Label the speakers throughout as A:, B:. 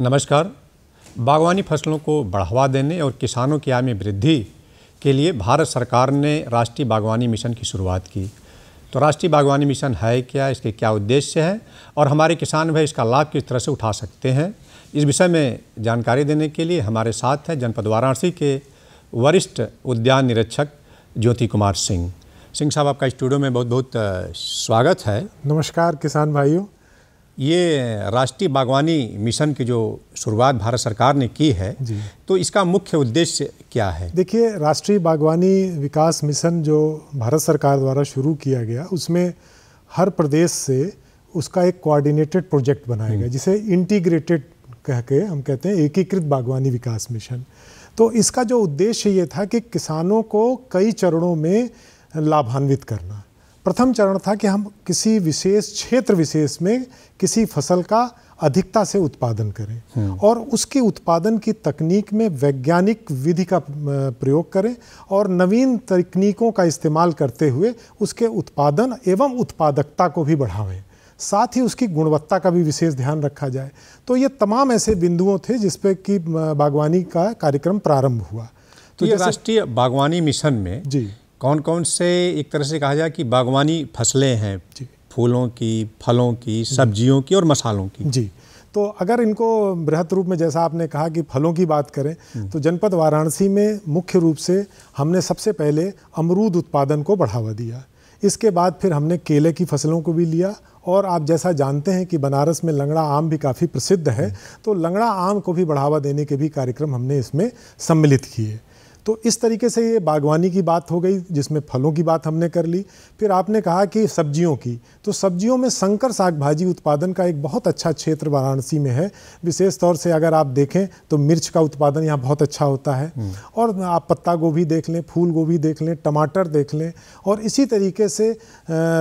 A: नमस्कार बागवानी फसलों को बढ़ावा देने और किसानों की आय में वृद्धि के लिए भारत सरकार ने राष्ट्रीय बागवानी मिशन की शुरुआत की तो राष्ट्रीय बागवानी मिशन है क्या इसके क्या उद्देश्य हैं और हमारे किसान भाई इसका लाभ किस तरह से उठा सकते हैं इस विषय में जानकारी देने के लिए हमारे साथ हैं जनपद वाराणसी के वरिष्ठ उद्यान निरीक्षक ज्योति कुमार सिंह सिंह साहब आपका स्टूडियो में बहुत बहुत स्वागत है नमस्कार किसान भाइयों ये राष्ट्रीय बागवानी मिशन की जो शुरुआत भारत सरकार ने की है तो इसका मुख्य उद्देश्य क्या है
B: देखिए राष्ट्रीय बागवानी विकास मिशन जो भारत सरकार द्वारा शुरू किया गया उसमें हर प्रदेश से उसका एक कोऑर्डिनेटेड प्रोजेक्ट बनाया गया हम्म। जिसे इंटीग्रेटेड कह के हम कहते हैं एकीकृत बागवानी विकास मिशन तो इसका जो उद्देश्य ये था कि किसानों को कई चरणों में लाभान्वित करना प्रथम चरण था कि हम किसी विशेष क्षेत्र विशेष में किसी फसल का अधिकता से उत्पादन करें हम्म। और उसके उत्पादन की तकनीक में वैज्ञानिक विधि का प्रयोग करें और नवीन तकनीकों का इस्तेमाल करते हुए उसके उत्पादन एवं उत्पादकता को भी बढ़ावें साथ ही उसकी गुणवत्ता का भी विशेष ध्यान रखा जाए तो ये तमाम ऐसे बिंदुओं थे जिसपे कि बागवानी का कार्यक्रम प्रारंभ हुआ तो, तो ये
A: राष्ट्रीय बागवानी मिशन में जी कौन कौन से एक तरह से कहा जाए कि बागवानी फसलें हैं फूलों की फलों की सब्जियों की और मसालों की जी
B: तो अगर इनको बृहत रूप में जैसा आपने कहा कि फलों की बात करें हम्म। तो जनपद वाराणसी में मुख्य रूप से हमने सबसे पहले अमरूद उत्पादन को बढ़ावा दिया इसके बाद फिर हमने केले की फसलों को भी लिया और आप जैसा जानते हैं कि बनारस में लंगड़ा आम भी काफ़ी प्रसिद्ध है हम्म। तो लंगड़ा आम को भी बढ़ावा देने के भी कार्यक्रम हमने इसमें सम्मिलित किए तो इस तरीके से ये बागवानी की बात हो गई जिसमें फलों की बात हमने कर ली फिर आपने कहा कि सब्जियों की तो सब्जियों में संकर साग भाजी उत्पादन का एक बहुत अच्छा क्षेत्र वाराणसी में है विशेष तौर से अगर आप देखें तो मिर्च का उत्पादन यहाँ बहुत अच्छा होता है हम्म। और आप पत्ता गोभी देख लें फूल गोभी देख लें टमाटर देख लें और इसी तरीके से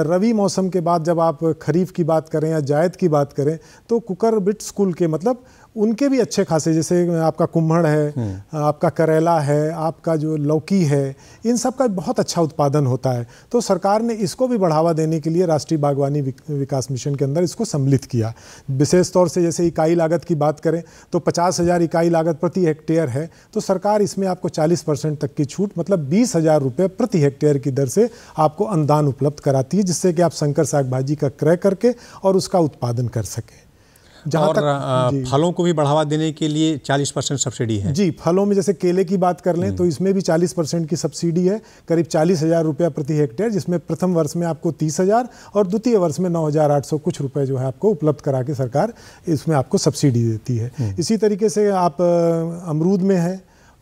B: रवि मौसम के बाद जब आप खरीफ की बात करें या जायद की बात करें तो कुकर बिट स्कूल के मतलब उनके भी अच्छे खासे जैसे आपका कुम्हड़ है हम्म। आपका करेला है आपका जो लौकी है इन सब का बहुत अच्छा उत्पादन होता है तो सरकार ने इसको भी बढ़ावा देने के लिए राष्ट्रीय बागवानी विकास मिशन के अंदर इसको सम्मिलित किया विशेष तौर से जैसे इकाई लागत की बात करें तो पचास हज़ार इकाई लागत प्रति हेक्टेयर है तो सरकार इसमें आपको चालीस परसेंट तक की छूट मतलब बीस हज़ार रुपये प्रति हेक्टेयर की दर से आपको अनुदान उपलब्ध कराती है जिससे कि आप शंकर साग भाजी का क्रय करके और उसका उत्पादन कर सकें
A: और तक, फलों को भी बढ़ावा देने के लिए 40 परसेंट सब्सिडी है
B: जी फलों में जैसे केले की बात कर लें हम्म। तो इसमें भी 40 परसेंट की सब्सिडी है करीब चालीस हज़ार रुपया प्रति हेक्टेयर जिसमें प्रथम वर्ष में आपको तीस हज़ार और द्वितीय वर्ष में नौ हज़ार आठ सौ कुछ रुपये जो है आपको उपलब्ध करा के सरकार इसमें आपको सब्सिडी देती है हम्म। इसी तरीके से आप अमरूद में है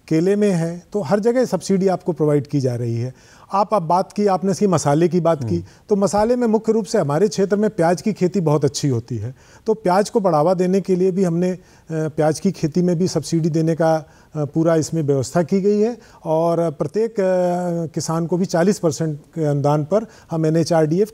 B: केले में है तो हर जगह सब्सिडी आपको प्रोवाइड की जा रही है आप अब बात की आपने इसकी मसाले की बात की हम्म। तो मसाले में मुख्य रूप से हमारे क्षेत्र में प्याज की खेती बहुत अच्छी होती है तो प्याज को बढ़ावा देने के लिए भी हमने प्याज की खेती में भी सब्सिडी देने का पूरा इसमें व्यवस्था की गई है और प्रत्येक किसान को भी 40 परसेंट के अनुदान पर हम एन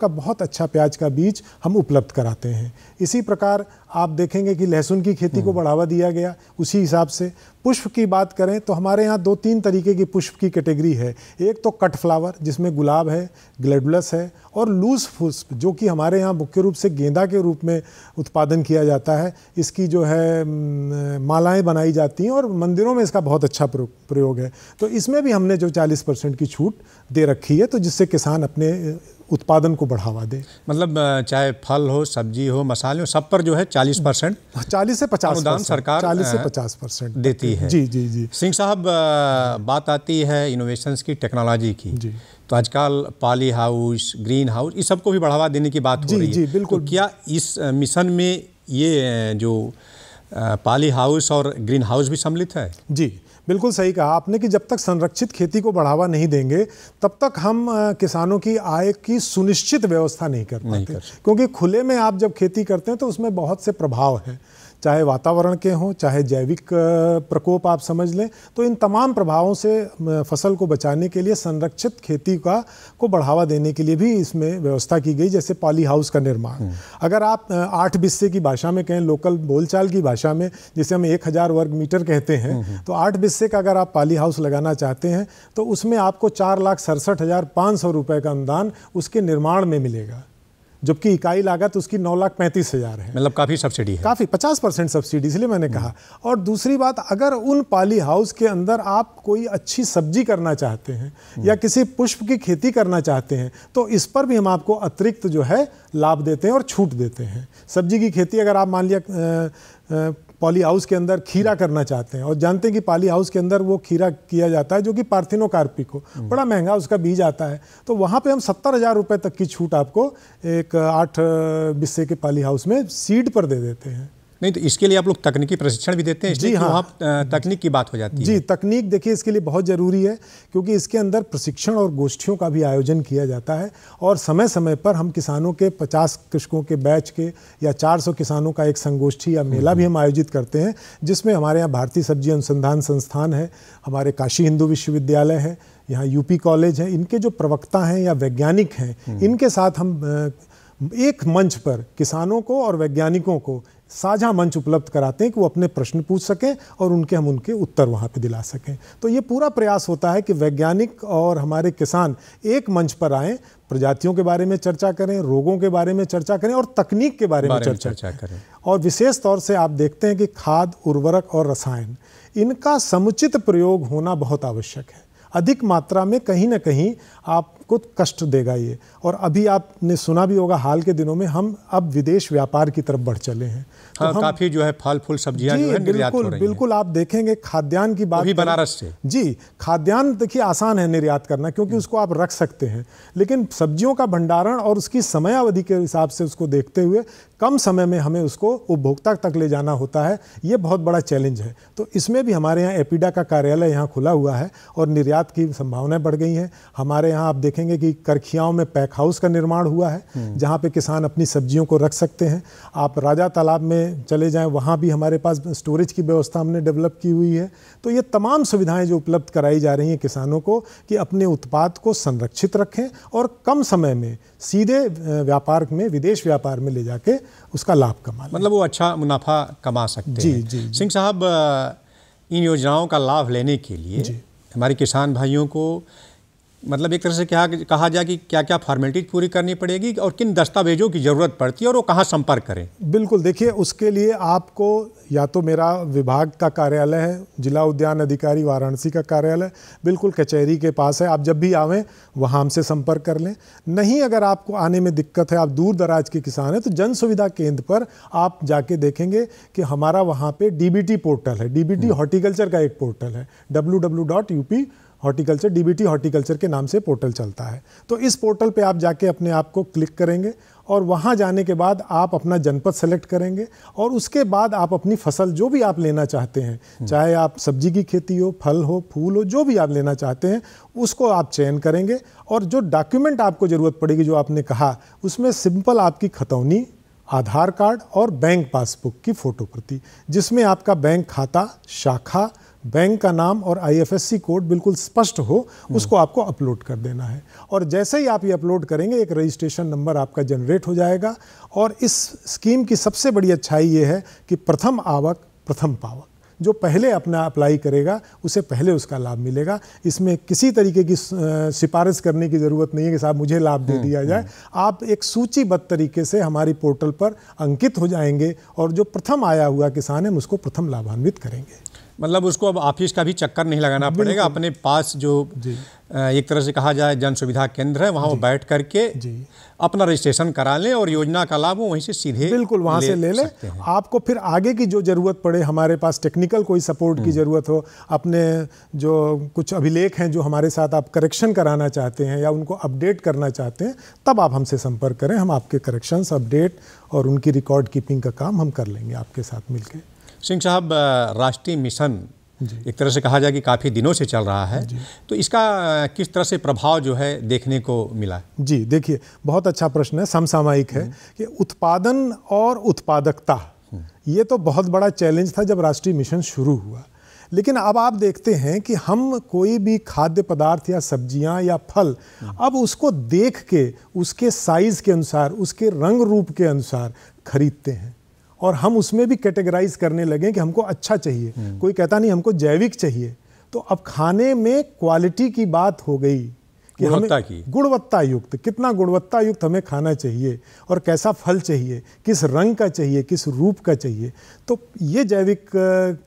B: का बहुत अच्छा प्याज का बीज हम उपलब्ध कराते हैं इसी प्रकार आप देखेंगे कि लहसुन की खेती को हम्म। बढ़ावा दिया गया उसी हिसाब से पुष्प की बात करें तो हमारे यहाँ दो तीन तरीके की पुष्प की कैटेगरी है एक तो कट फ्लावर जिसमें गुलाब है ग्लेडुलस है और लूज पुष्प जो कि हमारे यहाँ मुख्य रूप से गेंदा के रूप में उत्पादन किया जाता है इसकी जो है मालाएं बनाई जाती हैं और मंदिरों में इसका बहुत अच्छा प्रयोग है तो इसमें भी हमने जो 40 परसेंट की छूट दे रखी है तो जिससे किसान अपने उत्पादन को बढ़ावा दे
A: मतलब चाहे फल हो सब्जी हो मसाले हो सब पर जो है चालीस परसेंट चालीस से पचास अनुदान सरकार चालीस से पचास
B: परसेंट देती है जी जी जी
A: सिंह साहब बात आती है इनोवेशंस की टेक्नोलॉजी की जी तो आजकल पाली हाउस ग्रीन हाउस इस सबको भी बढ़ावा देने की बात जी, हो रही जी, है बिल्कुल तो क्या इस मिशन में ये जो पाली हाउस और ग्रीन हाउस भी सम्मिलित है जी
B: बिल्कुल सही कहा आपने कि जब तक संरक्षित खेती को बढ़ावा नहीं देंगे तब तक हम किसानों की आय की सुनिश्चित व्यवस्था नहीं कर पाते क्योंकि खुले में आप जब खेती करते हैं तो उसमें बहुत से प्रभाव हैं चाहे वातावरण के हों चाहे जैविक प्रकोप आप समझ लें तो इन तमाम प्रभावों से फसल को बचाने के लिए संरक्षित खेती का को बढ़ावा देने के लिए भी इसमें व्यवस्था की गई जैसे पॉली हाउस का निर्माण हम्म। अगर आप आठ बिस्से की भाषा में कहें लोकल बोलचाल की भाषा में जिसे हम एक हज़ार वर्ग मीटर कहते हैं हम्म, हम्म। तो आठ बिस्से का अगर आप पाली हाउस लगाना चाहते हैं तो उसमें आपको चार लाख सड़सठ हज़ार पाँच सौ रुपये का अनुदान उसके निर्माण में मिलेगा जबकि इकाई लागत उसकी नौ लाख पैंतीस हज़ार है
A: मतलब काफ़ी सब्सिडी है
B: काफ़ी पचास परसेंट सब्सिडी इसलिए मैंने कहा और दूसरी बात अगर उन पाली हाउस के अंदर आप कोई अच्छी सब्जी करना चाहते हैं या हम्म। किसी पुष्प की खेती करना चाहते हैं तो इस पर भी हम आपको अतिरिक्त जो है लाभ देते हैं और छूट देते हैं सब्जी की खेती अगर आप मान लिया पॉली हाउस के अंदर खीरा हम्म। करना चाहते हैं और जानते हैं कि पॉली हाउस के अंदर वो खीरा किया जाता है जो कि पार्थिनो कार्पिक हो हम्म। बड़ा महंगा उसका बीज आता है तो वहाँ पे हम सत्तर हज़ार रुपये तक की छूट आपको एक आठ बिस्से के पॉली हाउस में सीड पर दे देते हैं
A: नहीं तो इसके लिए आप लोग तकनीकी प्रशिक्षण भी देते हैं जी तो हाँ आप तकनीक की बात हो जाती है जी तकनीक देखिए इसके लिए बहुत ज़रूरी है क्योंकि इसके अंदर
B: प्रशिक्षण और गोष्ठियों का भी आयोजन किया जाता है और समय समय पर हम किसानों के पचास कृषकों के बैच के या चार किसानों का एक संगोष्ठी या मेला भी हम आयोजित करते हैं जिसमें हमारे यहाँ भारतीय सब्जी अनुसंधान संस्थान है हमारे काशी हिंदू विश्वविद्यालय है यहाँ यूपी कॉलेज है इनके जो प्रवक्ता हैं या वैज्ञानिक हैं हम्म। इनके साथ हम एक मंच पर किसानों को और वैज्ञानिकों को साझा मंच उपलब्ध कराते हैं कि वो अपने प्रश्न पूछ सकें और उनके हम उनके उत्तर वहाँ पे दिला सकें तो ये पूरा प्रयास होता है कि वैज्ञानिक और हमारे किसान एक मंच पर आएँ प्रजातियों के बारे में चर्चा करें रोगों के बारे में चर्चा करें और तकनीक के बारे, बारे में चर्चा, चर्चा करें और विशेष तौर से आप देखते हैं कि खाद उर्वरक और रसायन इनका समुचित प्रयोग होना बहुत आवश्यक है अधिक मात्रा में कहीं ना कहीं आप आपको कष्ट देगा ये और अभी आपने सुना भी होगा हाल के दिनों में हम अब विदेश व्यापार की तरफ बढ़ चले हैं
A: तो हाँ, तो हम, काफी जो है फल फूल सब्जियां जो है बिल्कुल बिल्कुल
B: आप देखेंगे खाद्यान्न की बात बनारस से जी खाद्यान्न देखिए आसान है निर्यात करना क्योंकि हम्म। उसको आप रख सकते हैं लेकिन सब्जियों का भंडारण और उसकी समयावधि के हिसाब से उसको देखते हुए कम समय में हमें उसको उपभोक्ता तक ले जाना होता है ये बहुत बड़ा चैलेंज है तो इसमें भी हमारे यहाँ एपीडा का कार्यालय यहाँ खुला हुआ है और निर्यात की संभावनाएं बढ़ गई हैं हमारे यहाँ आप देख देखेंगे कि करखियाओं में पैक हाउस का निर्माण हुआ है जहाँ पे किसान अपनी सब्जियों को रख सकते हैं आप राजा तालाब में चले जाएं वहाँ भी हमारे पास स्टोरेज की व्यवस्था हमने डेवलप की हुई है तो ये तमाम सुविधाएं जो उपलब्ध कराई जा रही हैं किसानों को कि अपने उत्पाद को संरक्षित रखें और कम समय में सीधे व्यापार में विदेश व्यापार में ले जाके उसका लाभ कमा
A: मतलब वो अच्छा मुनाफा कमा सकते जी जी सिंह साहब इन योजनाओं का लाभ लेने के लिए हमारे किसान भाइयों को मतलब एक तरह से क्या कहा जाए कि क्या क्या फॉर्मेलिटीज पूरी करनी पड़ेगी और किन दस्तावेजों की ज़रूरत पड़ती है और वो कहाँ संपर्क करें
B: बिल्कुल देखिए उसके लिए आपको या तो मेरा विभाग का कार्यालय है जिला उद्यान अधिकारी वाराणसी का कार्यालय बिल्कुल कचहरी के पास है आप जब भी आवें वहाँ हमसे संपर्क कर लें नहीं अगर आपको आने में दिक्कत है आप दूर दराज के किसान हैं तो जन सुविधा केंद्र पर आप जाके देखेंगे कि हमारा वहाँ पर डी पोर्टल है डी हम्म। हॉर्टिकल्चर का एक पोर्टल है डब्ल्यू हॉर्टिकल्चर डीबीटी हॉर्टिकल्चर के नाम से पोर्टल चलता है तो इस पोर्टल पे आप जाके अपने आप को क्लिक करेंगे और वहाँ जाने के बाद आप अपना जनपद सेलेक्ट करेंगे और उसके बाद आप अपनी फसल जो भी आप लेना चाहते हैं हम्म। चाहे आप सब्जी की खेती हो फल हो फूल हो जो भी आप लेना चाहते हैं उसको आप चयन करेंगे और जो डॉक्यूमेंट आपको ज़रूरत पड़ेगी जो आपने कहा उसमें सिंपल आपकी खतौनी आधार कार्ड और बैंक पासबुक की फ़ोटो प्रति जिसमें आपका बैंक खाता शाखा बैंक का नाम और आईएफएससी कोड बिल्कुल स्पष्ट हो हम्म। उसको आपको अपलोड कर देना है और जैसे ही आप ये अपलोड करेंगे एक रजिस्ट्रेशन नंबर आपका जनरेट हो जाएगा और इस स्कीम की सबसे बड़ी अच्छाई ये है कि प्रथम आवक प्रथम पावक जो पहले अपना अप्लाई करेगा उसे पहले उसका लाभ मिलेगा इसमें किसी तरीके की सिफारिश करने की ज़रूरत नहीं है कि साहब मुझे लाभ दे हम्म, दिया जाए हम्म। आप एक सूचीबद्ध तरीके से हमारी पोर्टल पर अंकित हो जाएंगे और जो प्रथम आया हुआ किसान है उसको प्रथम लाभान्वित
A: करेंगे मतलब उसको अब ऑफिस का भी चक्कर नहीं लगाना पड़ेगा अपने पास जो एक तरह से कहा जाए जन सुविधा केंद्र है वहाँ वो बैठ करके अपना रजिस्ट्रेशन करा लें और योजना का लाभ वहीं से सीधे बिल्कुल वहाँ से ले लें
B: आपको फिर आगे की जो ज़रूरत पड़े हमारे पास टेक्निकल कोई सपोर्ट की हम्म। ज़रूरत हो अपने जो कुछ अभिलेख हैं जो हमारे साथ आप करेक्शन कराना चाहते हैं या उनको अपडेट करना चाहते हैं तब आप हमसे संपर्क करें हम आपके करेक्शंस अपडेट और उनकी रिकॉर्ड कीपिंग का काम हम कर लेंगे आपके साथ मिलकर
A: सिंह साहब राष्ट्रीय मिशन एक तरह से कहा जाए कि काफ़ी दिनों से चल रहा है तो इसका किस तरह से प्रभाव जो है देखने को मिला
B: जी देखिए बहुत अच्छा प्रश्न है समसामयिक है हम्म। कि उत्पादन और उत्पादकता हम्म। ये तो बहुत बड़ा चैलेंज था जब राष्ट्रीय मिशन शुरू हुआ लेकिन अब आप देखते हैं कि हम कोई भी खाद्य पदार्थ या सब्जियां या फल हम्म। अब उसको देख के उसके साइज़ के अनुसार उसके रंग रूप के अनुसार खरीदते हैं और हम उसमें भी कैटेगराइज करने लगे कि हमको अच्छा चाहिए हम्म। कोई कहता नहीं हमको जैविक चाहिए तो अब खाने में क्वालिटी की बात हो गई कि गुणवत्ता की गुणवत्ता युक्त कितना गुणवत्ता युक्त हमें खाना चाहिए और कैसा फल चाहिए किस रंग का चाहिए किस रूप का चाहिए तो ये जैविक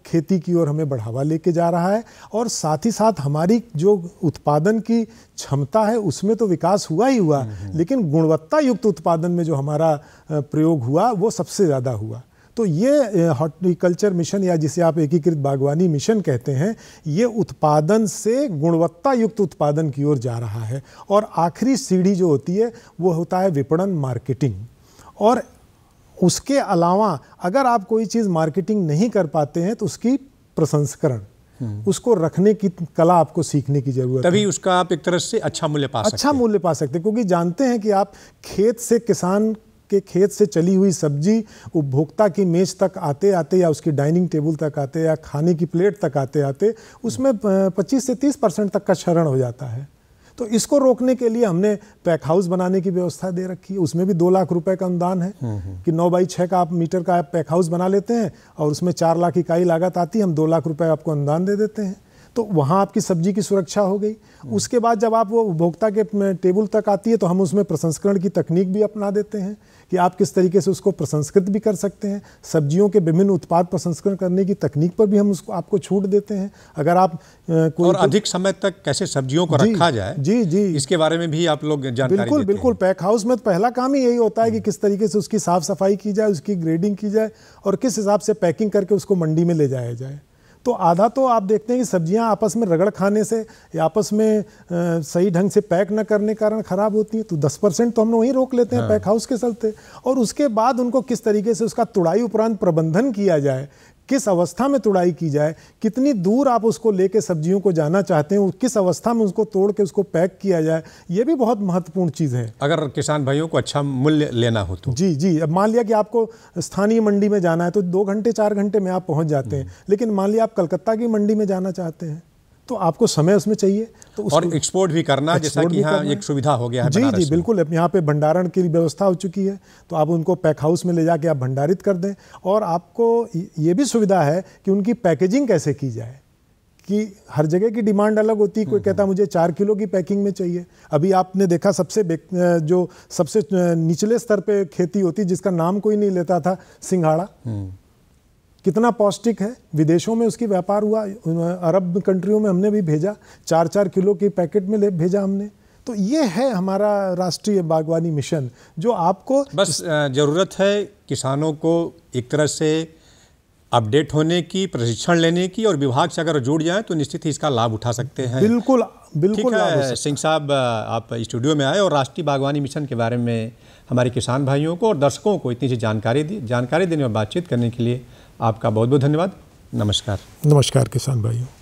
B: खेती की ओर हमें बढ़ावा लेके जा रहा है और साथ ही साथ हमारी जो उत्पादन की क्षमता है उसमें तो विकास हुआ ही हुआ हम्म, हम्म। लेकिन गुणवत्ता युक्त उत्पादन में जो हमारा प्रयोग हुआ वो सबसे ज़्यादा हुआ तो ये हॉर्टिकल्चर मिशन या जिसे आप एकीकृत बागवानी मिशन कहते हैं ये उत्पादन से गुणवत्ता युक्त उत्पादन की ओर जा रहा है और आखिरी सीढ़ी जो होती है वो होता है विपणन मार्केटिंग और उसके अलावा अगर आप कोई चीज़ मार्केटिंग नहीं कर पाते हैं तो उसकी प्रसंस्करण हम्म। उसको रखने की कला आपको सीखने की जरूरत
A: तभी उसका आप एक तरह से अच्छा मूल्य पा अच्छा
B: मूल्य पा सकते क्योंकि जानते हैं कि आप खेत से किसान के खेत से चली हुई सब्जी उपभोक्ता की मेज तक आते आते या उसकी डाइनिंग टेबल तक आते या खाने की प्लेट तक आते आते उसमें 25 से 30 परसेंट तक का क्षरण हो जाता है तो इसको रोकने के लिए हमने पैक हाउस बनाने की व्यवस्था दे रखी है उसमें भी दो लाख रुपए का अनुदान है हम्म, हम्म। कि नौ बाई छः का आप मीटर का आप पैक हाउस बना लेते हैं और उसमें चार लाख इकाई लागत आती है हम दो लाख रुपए आपको अनुदान दे देते हैं तो वहाँ आपकी सब्जी की सुरक्षा हो गई उसके बाद जब आप वो उपभोक्ता के टेबल तक आती है तो हम उसमें प्रसंस्करण की तकनीक भी अपना देते हैं कि आप किस तरीके से उसको प्रसंस्कृत भी कर सकते हैं सब्जियों के विभिन्न उत्पाद प्रसंस्करण करने की तकनीक पर भी हम उसको आपको छूट देते हैं अगर आप कोई और तो अधिक
A: समय तक कैसे सब्जियों को रखा जाए जी जी इसके बारे में भी आप लोग जानकारी बिल्कुल
B: बिल्कुल पैक हाउस में तो पहला काम ही यही होता है कि हम्म। किस तरीके से उसकी साफ सफाई की जाए उसकी ग्रेडिंग की जाए और किस हिसाब से पैकिंग करके उसको मंडी में ले जाया जाए तो आधा तो आप देखते हैं कि सब्जियां आपस में रगड़ खाने से या आपस में आ, सही ढंग से पैक न करने के कारण ख़राब होती हैं तो दस परसेंट तो हम वहीं रोक लेते हैं हाँ। पैक हाउस के चलते और उसके बाद उनको किस तरीके से उसका तुड़ाई उपरांत प्रबंधन किया जाए किस अवस्था में तुड़ाई की जाए कितनी दूर आप उसको लेके सब्जियों को जाना चाहते हैं किस अवस्था में उसको तोड़ के उसको पैक किया जाए ये भी बहुत महत्वपूर्ण चीज़ है
A: अगर किसान भाइयों को अच्छा मूल्य लेना हो तो जी
B: जी अब मान लिया कि आपको स्थानीय मंडी में जाना है तो दो घंटे चार घंटे में आप पहुँच जाते हैं हम्म। लेकिन मान लिया आप कलकत्ता की मंडी में जाना चाहते हैं तो आपको समय उसमें चाहिए तो और
A: एक्सपोर्ट भी करना जैसा कि हाँ एक सुविधा हो गया है जी जी
B: बिल्कुल यहाँ पे भंडारण की व्यवस्था हो चुकी है तो आप उनको पैक हाउस में ले जाके आप भंडारित कर दें और आपको ये भी सुविधा है कि उनकी पैकेजिंग कैसे की जाए कि हर जगह की डिमांड अलग होती है कोई हम्म, कहता हम्म। मुझे चार किलो की पैकिंग में चाहिए अभी आपने देखा सबसे जो सबसे निचले स्तर पे खेती होती जिसका नाम कोई नहीं लेता था सिंघाड़ा हम्म। कितना पौष्टिक है विदेशों में उसकी व्यापार हुआ अरब कंट्रियों में हमने भी भेजा चार चार किलो के पैकेट में ले भेजा हमने तो ये है हमारा राष्ट्रीय बागवानी मिशन
A: जो आपको बस ज़रूरत है किसानों को एक तरह से अपडेट होने की प्रशिक्षण लेने की और विभाग से अगर जुड़ जाए तो निश्चित ही इसका लाभ उठा सकते हैं बिल्कुल बिल्कुल सिंह साहब आप स्टूडियो में आए और राष्ट्रीय बागवानी मिशन के बारे में हमारे किसान भाइयों को और दर्शकों को इतनी सी जानकारी दी जानकारी देने और बातचीत करने के लिए आपका बहुत बहुत धन्यवाद नमस्कार
B: नमस्कार किसान भाइयों